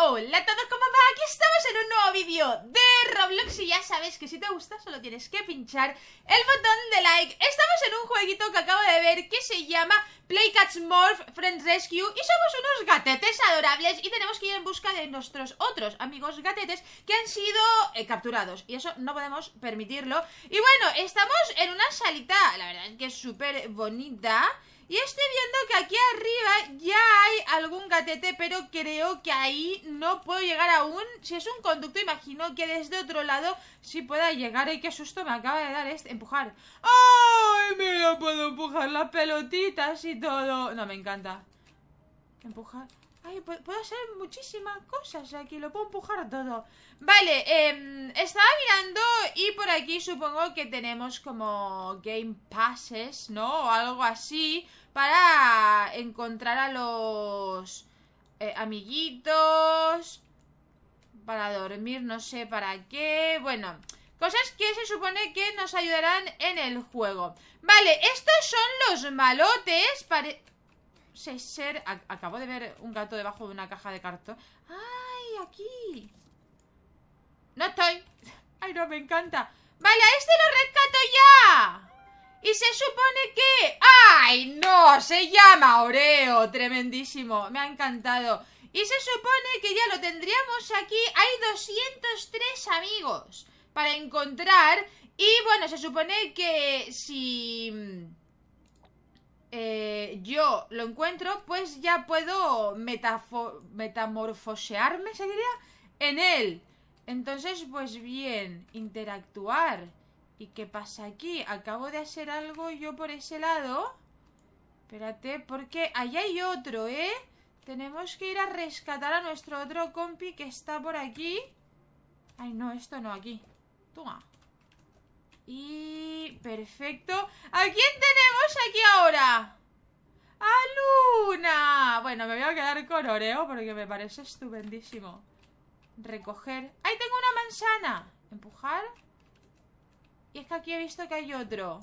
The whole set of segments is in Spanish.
Hola a todos, ¿cómo va? Aquí estamos en un nuevo vídeo de Roblox y ya sabes que si te gusta solo tienes que pinchar el botón de like Estamos en un jueguito que acabo de ver que se llama Play Cats Morph Friends Rescue Y somos unos gatetes adorables y tenemos que ir en busca de nuestros otros amigos gatetes que han sido eh, capturados Y eso no podemos permitirlo Y bueno, estamos en una salita, la verdad que es súper bonita y estoy viendo que aquí arriba ya hay algún gatete, pero creo que ahí no puedo llegar aún. Si es un conducto, imagino que desde otro lado sí pueda llegar. ¡Ay, qué susto me acaba de dar este! ¡Empujar! ¡Ay, mira! Puedo empujar las pelotitas y todo. No, me encanta. Empujar. Ay, puedo hacer muchísimas cosas aquí, lo puedo empujar todo. Vale, em, estaba mirando y por aquí supongo que tenemos como Game Passes, ¿no? O algo así para encontrar a los eh, amiguitos, para dormir, no sé para qué. Bueno, cosas que se supone que nos ayudarán en el juego. Vale, estos son los malotes se ser... Acabo de ver un gato debajo de una caja de cartón. ¡Ay, aquí! ¡No estoy! ¡Ay, no, me encanta! ¡Vale, a este lo rescato ya! Y se supone que... ¡Ay, no! Se llama Oreo. Tremendísimo. Me ha encantado. Y se supone que ya lo tendríamos aquí. Hay 203 amigos para encontrar. Y bueno, se supone que si... Mm, eh, yo lo encuentro, pues ya puedo metamorfosearme, se diría, en él. Entonces, pues bien, interactuar. ¿Y qué pasa aquí? Acabo de hacer algo yo por ese lado. Espérate, porque ahí hay otro, ¿eh? Tenemos que ir a rescatar a nuestro otro compi que está por aquí. Ay, no, esto no, aquí. Toma. Y perfecto. ¿A quién tenemos aquí ahora? ¡A Luna! Bueno, me voy a quedar con Oreo porque me parece estupendísimo. Recoger. ¡Ahí tengo una manzana! Empujar. Y es que aquí he visto que hay otro.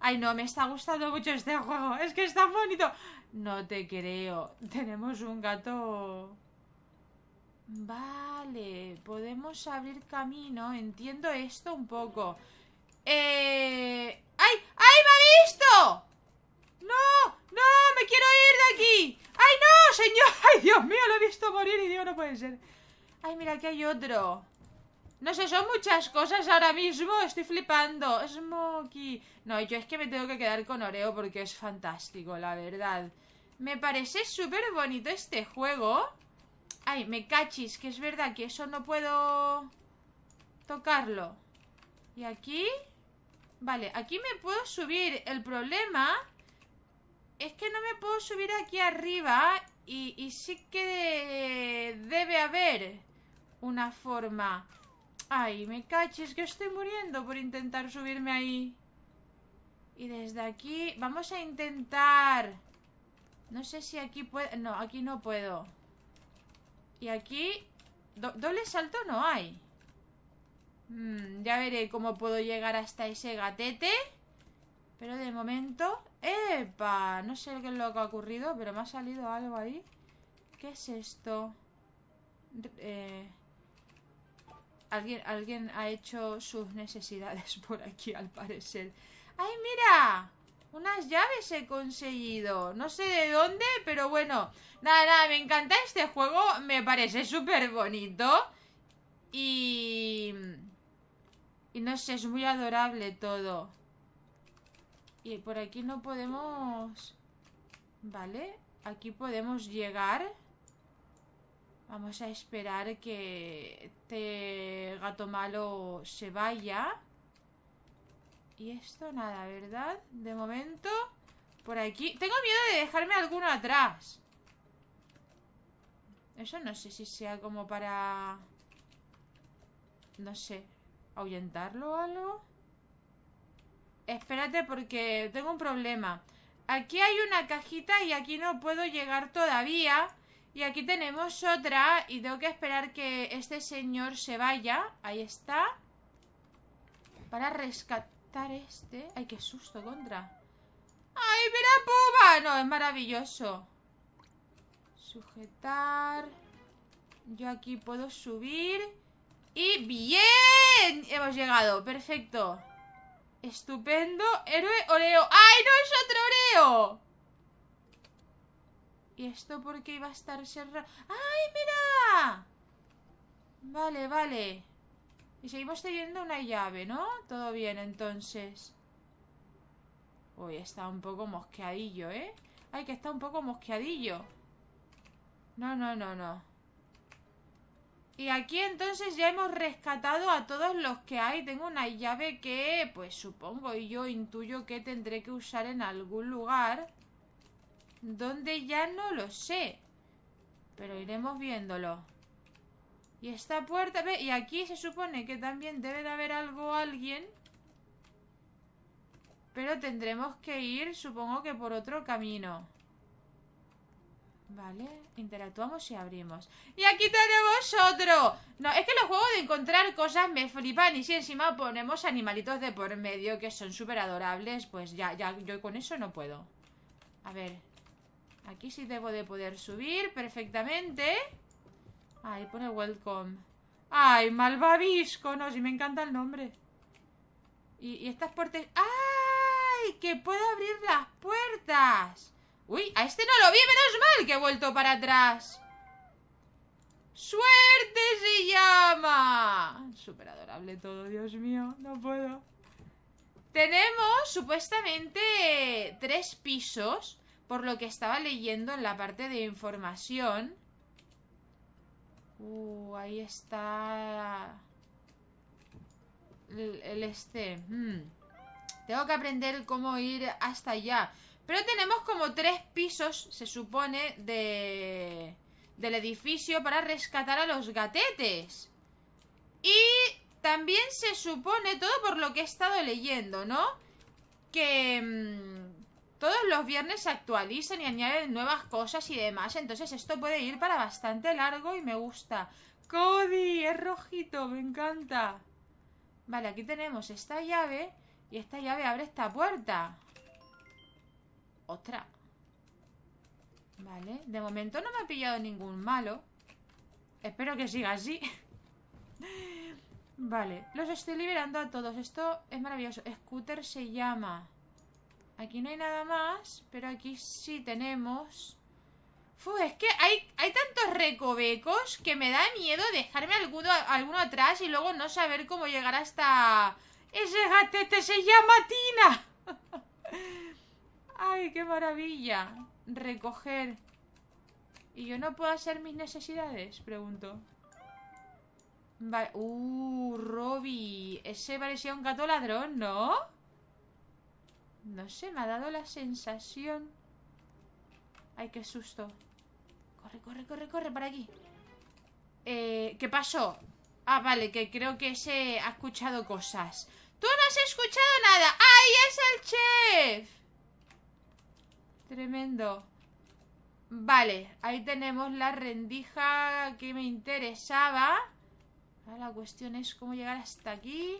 Ay, no, me está gustando mucho este juego. Es que está bonito. No te creo. Tenemos un gato... Vale, podemos abrir camino. Entiendo esto un poco. Eh... ¡Ay! ¡Ay, me ha visto! ¡No! ¡No! ¡Me quiero ir de aquí! ¡Ay, no, señor! ¡Ay, Dios mío! Lo he visto morir y digo, no puede ser. ¡Ay, mira, aquí hay otro! No sé, son muchas cosas ahora mismo. Estoy flipando. Smokey. No, yo es que me tengo que quedar con Oreo porque es fantástico, la verdad. Me parece súper bonito este juego. Ay, me cachis, que es verdad que eso no puedo tocarlo. Y aquí... Vale, aquí me puedo subir. El problema es que no me puedo subir aquí arriba y, sí que debe haber una forma. Ay, me caches, que estoy muriendo por intentar subirme ahí. Y desde aquí vamos a intentar... No sé si aquí puedo... No, aquí no puedo. Y aquí... doble salto no hay. Mm, ya veré cómo puedo llegar hasta ese gatete. Pero de momento... ¡Epa! No sé qué es lo que ha ocurrido, pero me ha salido algo ahí. ¿Qué es esto? Eh, alguien, alguien ha hecho sus necesidades por aquí, al parecer. ¡Ay, mira! Unas llaves he conseguido. No sé de dónde, pero bueno. Nada, nada, me encanta este juego. Me parece súper bonito. Y... Y no sé, es muy adorable todo. Y por aquí no podemos... Vale, aquí podemos llegar. Vamos a esperar que este gato malo se vaya. Y esto nada, ¿verdad? De momento, por aquí... Tengo miedo de dejarme alguno atrás. Eso no sé si sea como para... No sé. ¿Ahuyentarlo algo? Espérate porque tengo un problema. Aquí hay una cajita y aquí no puedo llegar todavía. Y aquí tenemos otra y tengo que esperar que este señor se vaya. Ahí está. Para rescatar este. Ay, qué susto, contra. ¡Ay, mira, Puma! No, es maravilloso. Sujetar. Yo aquí puedo subir. Y bien, hemos llegado, perfecto Estupendo, héroe Oreo ¡Ay, no es otro Oreo! ¿Y esto por qué iba a estar cerrado? ¡Ay, mira! Vale, vale Y seguimos teniendo una llave, ¿no? Todo bien, entonces Uy, está un poco mosqueadillo, ¿eh? Ay, que está un poco mosqueadillo No, no, no, no y aquí entonces ya hemos rescatado a todos los que hay. Tengo una llave que, pues supongo, y yo intuyo que tendré que usar en algún lugar. Donde ya no lo sé. Pero iremos viéndolo. Y esta puerta... y aquí se supone que también debe de haber algo alguien. Pero tendremos que ir, supongo que por otro camino. Vale, interactuamos y abrimos ¡Y aquí tenemos otro! No, es que los juegos de encontrar cosas me flipan Y si encima ponemos animalitos de por medio Que son súper adorables Pues ya, ya, yo con eso no puedo A ver Aquí sí debo de poder subir perfectamente Ahí pone welcome ¡Ay, malvavisco! No, si me encanta el nombre Y, y estas puertas ¡Ay! ¡Que puedo abrir las puertas! Uy, a este no lo vi, menos mal que he vuelto para atrás ¡Suerte se llama! Súper adorable todo, Dios mío, no puedo Tenemos, supuestamente, tres pisos Por lo que estaba leyendo en la parte de información Uh, ahí está el, este. Hmm. Tengo que aprender cómo ir hasta allá. Pero tenemos como tres pisos, se supone, de... Del edificio para rescatar a los gatetes. Y también se supone, todo por lo que he estado leyendo, ¿no? Que mm, todos los viernes se actualizan y añaden nuevas cosas y demás. Entonces esto puede ir para bastante largo y me gusta. Cody, es rojito, me encanta. Vale, aquí tenemos esta llave y esta llave abre esta puerta. Otra Vale, de momento no me ha pillado ningún malo Espero que siga así Vale, los estoy liberando a todos Esto es maravilloso Scooter se llama Aquí no hay nada más Pero aquí sí tenemos Uf, es que hay, hay tantos recovecos Que me da miedo dejarme alguno, alguno atrás Y luego no saber cómo llegar hasta... Ese gatete se llama Tina ¡Ay, qué maravilla! Recoger. ¿Y yo no puedo hacer mis necesidades? Pregunto. Vale. Uh, Robbie. Ese parecía un gato ladrón, ¿no? No sé, me ha dado la sensación. Ay, qué susto. Corre, corre, corre, corre, para aquí. Eh, ¿qué pasó? Ah, vale, que creo que ese ha escuchado cosas. ¡Tú no has escuchado nada! ¡Ahí es el chef! Tremendo. Vale, ahí tenemos la rendija que me interesaba. Ahora la cuestión es cómo llegar hasta aquí.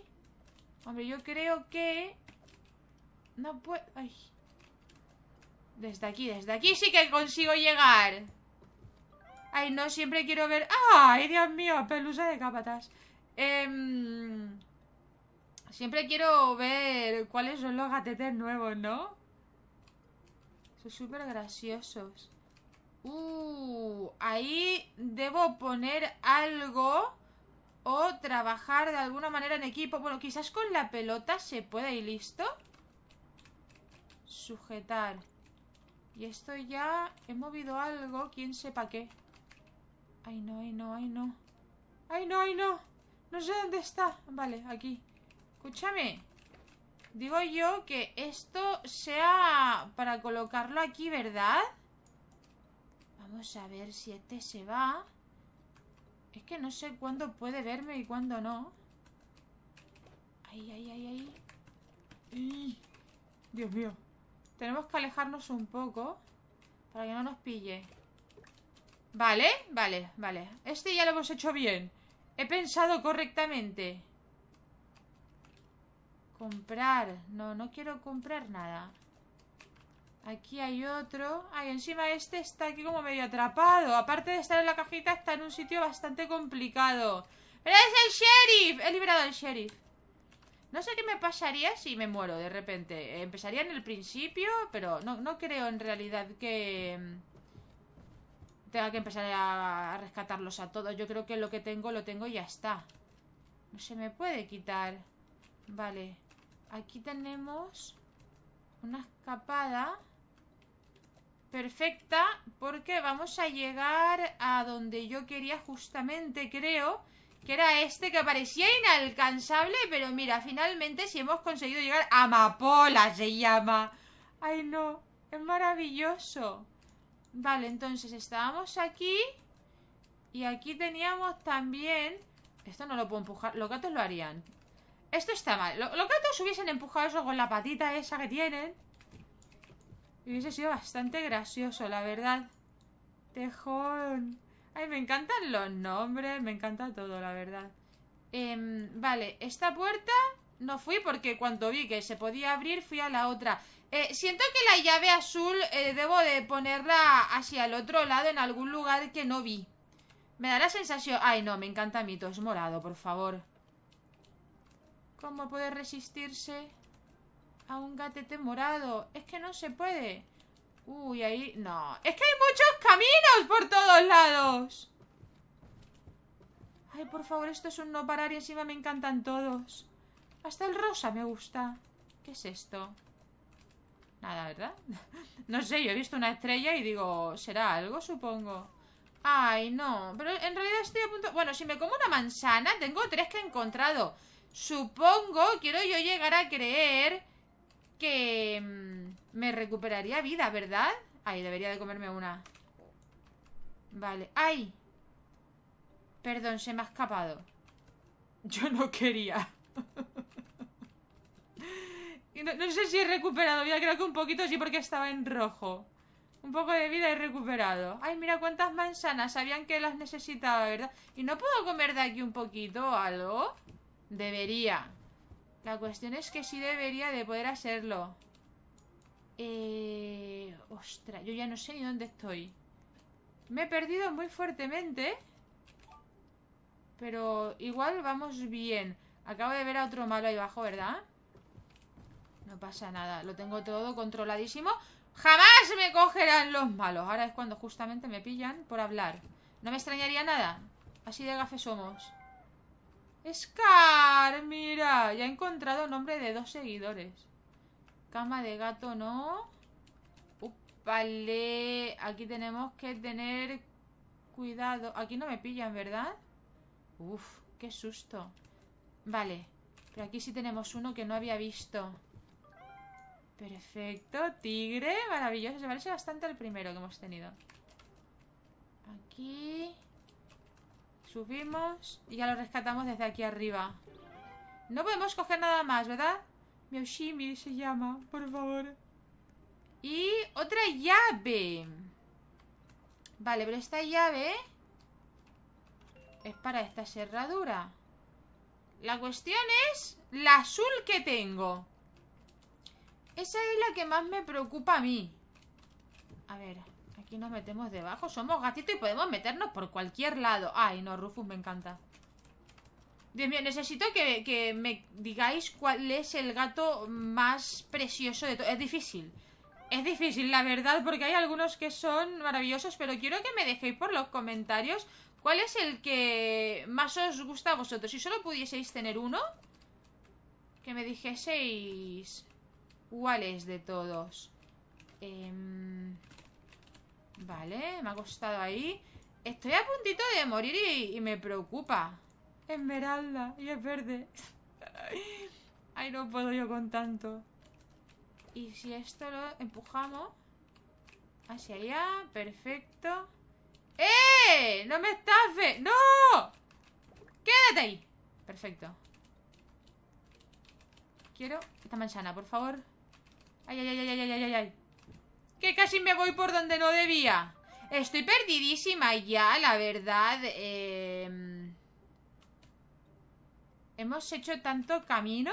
Hombre, yo creo que... No puedo... Ay. Desde aquí, desde aquí sí que consigo llegar. Ay, no, siempre quiero ver... ¡Ay, Dios mío! Pelusa de capatas. Em, siempre quiero ver cuáles son los gatetes nuevos, ¿no? súper graciosos. Uh, ahí debo poner algo o trabajar de alguna manera en equipo. Bueno, quizás con la pelota se puede y listo. Sujetar. Y esto ya... He movido algo, quién sepa qué. Ay, no, ay, no, ay, no. Ay, no, ay, no. No sé dónde está. Vale, aquí. Escúchame. Digo yo que esto sea para colocarlo aquí, ¿verdad? Vamos a ver si este se va. Es que no sé cuándo puede verme y cuándo no. Ay, ay, ay, ay. Mm. Dios mío. Tenemos que alejarnos un poco para que no nos pille. Vale, vale, vale. Este ya lo hemos hecho bien. He pensado correctamente. Comprar. No, no quiero comprar nada. Aquí hay otro. Ay, encima este está aquí como medio atrapado. Aparte de estar en la cajita, está en un sitio bastante complicado. ¡Pero es el sheriff! He liberado al sheriff. No sé qué me pasaría si me muero de repente. Empezaría en el principio, pero no, no creo en realidad que mm, tenga que empezar a rescatarlos a todos. Yo creo que lo que tengo, lo tengo y ya está. No se me puede quitar. Vale. Aquí tenemos una escapada perfecta porque vamos a llegar a donde yo quería justamente, creo, que era este que parecía inalcanzable, pero mira, finalmente si hemos conseguido llegar a Amapola se llama. Ay, no, es maravilloso. Vale, entonces estábamos aquí y aquí teníamos también... Esto no lo puedo empujar, los gatos lo harían. Esto está mal. lo que todos hubiesen empujado eso con la patita esa que tienen. hubiese sido bastante gracioso, la verdad. Tejón. Ay, me encantan los nombres. Me encanta todo, la verdad. Em, vale, esta puerta no fui porque cuando vi que se podía abrir fui a la otra. Eh, siento que la llave azul eh, debo de ponerla hacia el otro lado en algún lugar que no vi. Me da la sensación... Ay, no, me encanta mi es morado, por favor. ¿Cómo puede resistirse a un gatete morado? Es que no se puede. Uy, ahí... No. Es que hay muchos caminos por todos lados. Ay, por favor, esto es un no parar y encima me encantan todos. Hasta el rosa me gusta. ¿Qué es esto? Nada, ¿verdad? no sé, yo he visto una estrella y digo, será algo, supongo. Ay, no. Pero en realidad estoy a punto... Bueno, si me como una manzana, tengo tres que he encontrado. Supongo, quiero yo llegar a creer que mm, me recuperaría vida, ¿verdad? Ay, debería de comerme una. Vale, ¡ay! Perdón, se me ha escapado. Yo no quería. no, sé si he recuperado vida, creo que un poquito sí porque estaba en rojo. Un poco de vida he recuperado. Ay, mira cuántas manzanas, sabían que las necesitaba, ¿verdad? ¿Y no puedo comer de aquí un poquito o algo? Debería. La cuestión es que sí debería de poder hacerlo. Eh... Ostras, yo ya no sé ni dónde estoy. Me he perdido muy fuertemente. Pero igual vamos bien. Acabo de ver a otro malo ahí abajo, ¿verdad? No pasa nada. Lo tengo todo controladísimo. ¡Jamás me cogerán los malos! Ahora es cuando justamente me pillan por hablar. No me extrañaría nada. Así de gafes somos. Scar, mira, ya he encontrado nombre de dos seguidores. Cama de gato, ¿no? vale, aquí tenemos que tener cuidado. Aquí no me pillan, ¿verdad? Uf, qué susto. Vale, pero aquí sí tenemos uno que no había visto. Perfecto, tigre, maravilloso. Se parece bastante al primero que hemos tenido. Aquí... Subimos y ya lo rescatamos desde aquí arriba. No podemos coger nada más, ¿verdad? Miyoshimi se llama, por favor. Y otra llave. Vale, pero esta llave es para esta cerradura. La cuestión es la azul que tengo. Esa es la que más me preocupa a mí. A ver, Aquí nos metemos debajo. Somos gatitos y podemos meternos por cualquier lado. Ay, no, Rufus me encanta. Dios mío, necesito que, me digáis cuál es el gato más precioso de todo. Es difícil. Es difícil, la verdad, porque hay algunos que son maravillosos, pero quiero que me dejéis por los comentarios cuál es el que más os gusta a vosotros. Si solo pudieseis tener uno, que me dijeseis cuál es de todos. Eh... Vale, me ha costado ahí Estoy a puntito de morir y, me preocupa Esmeralda Y es verde Ay, no puedo yo con tanto Y si esto lo empujamos Hacia allá, perfecto ¡Eh! ¡No me estafes! ¡No! ¡Quédate ahí! Perfecto Quiero esta manzana, por favor Ay, ay, ay, ay, ay, ay, ay, ay que casi me voy por donde no debía. Estoy perdidísima ya, la verdad. Em, Hemos hecho tanto camino.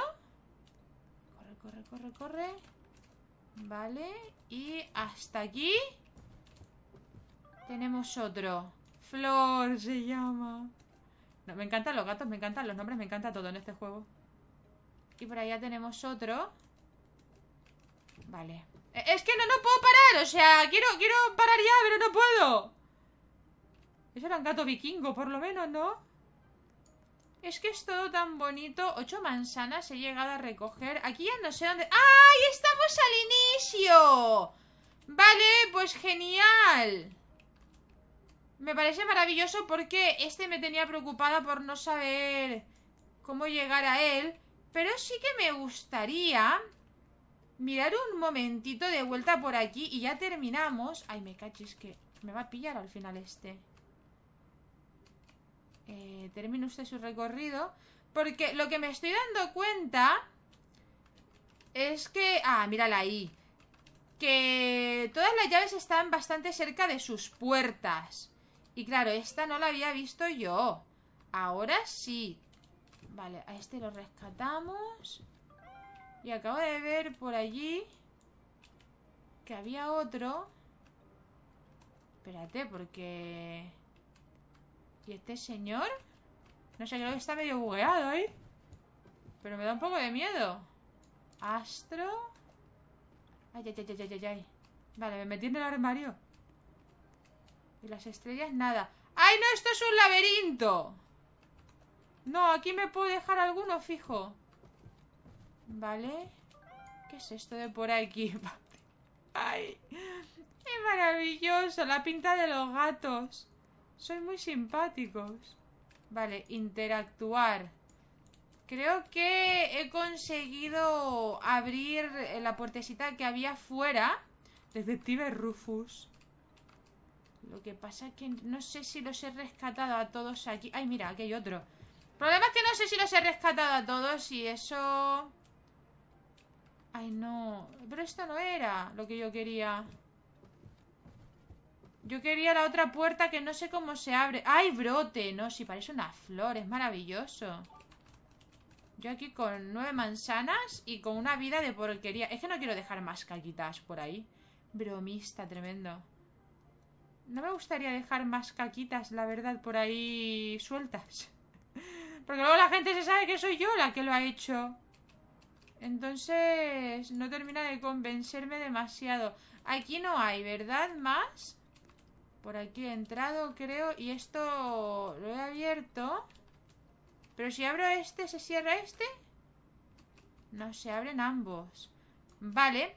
Corre, corre, corre, corre. Vale. Y hasta aquí. Tenemos otro. Flor se llama. me encantan los gatos, me encantan los nombres, me encanta todo en este juego. Y por allá tenemos otro. Vale. Es que no, no puedo parar, o sea, quiero, quiero parar ya, pero no puedo Eso era un gato vikingo, por lo menos, ¿no? Es que es todo tan bonito Ocho manzanas he llegado a recoger Aquí ya no sé dónde... ¡Ay, estamos al inicio! Vale, pues genial Me parece maravilloso porque este me tenía preocupada por no saber cómo llegar a él Pero sí que me gustaría Mirar un momentito de vuelta por aquí y ya terminamos. Ay, me cachis que me va a pillar al final este. Eh, usted su recorrido. Porque lo que me estoy dando cuenta es que... Ah, mírala ahí. Que todas las llaves están bastante cerca de sus puertas. Y claro, esta no la había visto yo. Ahora sí. Vale, a este lo rescatamos. Y acabo de ver por allí que había otro. Espérate, porque... ¿Y este señor? No sé, creo que está medio bugueado, ¿eh? Pero me da un poco de miedo. Astro. Ay, ay, ay, ay, ay, ay. Vale, me metí en el armario. Y las estrellas, nada. ¡Ay, no! Esto es un laberinto. No, aquí me puedo dejar alguno fijo. Vale. ¿Qué es esto de por aquí? ¡Ay! ¡Qué maravilloso! La pinta de los gatos. Soy muy simpáticos. Vale, interactuar. Creo que he conseguido abrir eh, la puertecita que había fuera. Detective Rufus. Lo que pasa es que no sé si los he rescatado a todos aquí. Ay, mira, aquí hay otro. El problema es que no sé si los he rescatado a todos y eso... Ay, no. Pero esto no era lo que yo quería. Yo quería la otra puerta que no sé cómo se abre. ¡Ay, brote! No, si parece una flor. Es maravilloso. Yo aquí con nueve manzanas y con una vida de porquería. Es que no quiero dejar más caquitas por ahí. Bromista, tremendo. No me gustaría dejar más caquitas, la verdad, por ahí sueltas. Porque luego la gente se sabe que soy yo la que lo ha hecho. Entonces, no termina de convencerme demasiado. Aquí no hay, ¿verdad? Más. Por aquí he entrado, creo. Y esto lo he abierto. Pero si abro este, ¿se cierra este? No, se abren ambos. Vale.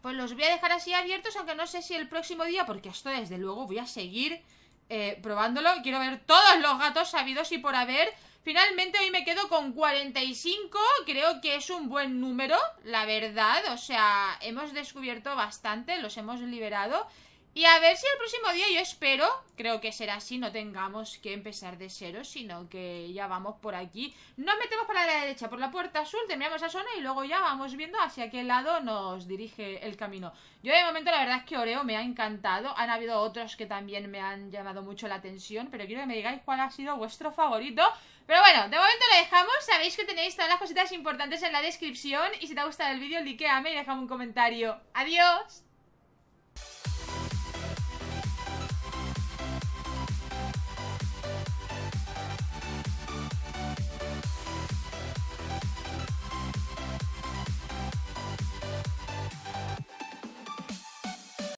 Pues los voy a dejar así abiertos, aunque no sé si el próximo día, porque esto desde luego voy a seguir eh, probándolo. Quiero ver todos los gatos sabidos y por haber Finalmente hoy me quedo con 45, creo que es un buen número, la verdad, o sea, hemos descubierto bastante, los hemos liberado y a ver si el próximo día yo espero, creo que será así, no tengamos que empezar de cero, sino que ya vamos por aquí. Nos metemos para la derecha, por la puerta azul, terminamos esa zona y luego ya vamos viendo hacia qué lado nos dirige el camino. Yo de momento la verdad es que Oreo me ha encantado, han habido otros que también me han llamado mucho la atención, pero quiero que me digáis cuál ha sido vuestro favorito. Pero bueno, de momento lo dejamos, sabéis que tenéis todas las cositas importantes en la descripción y si te ha gustado el vídeo, likeame y déjame un comentario. ¡Adiós!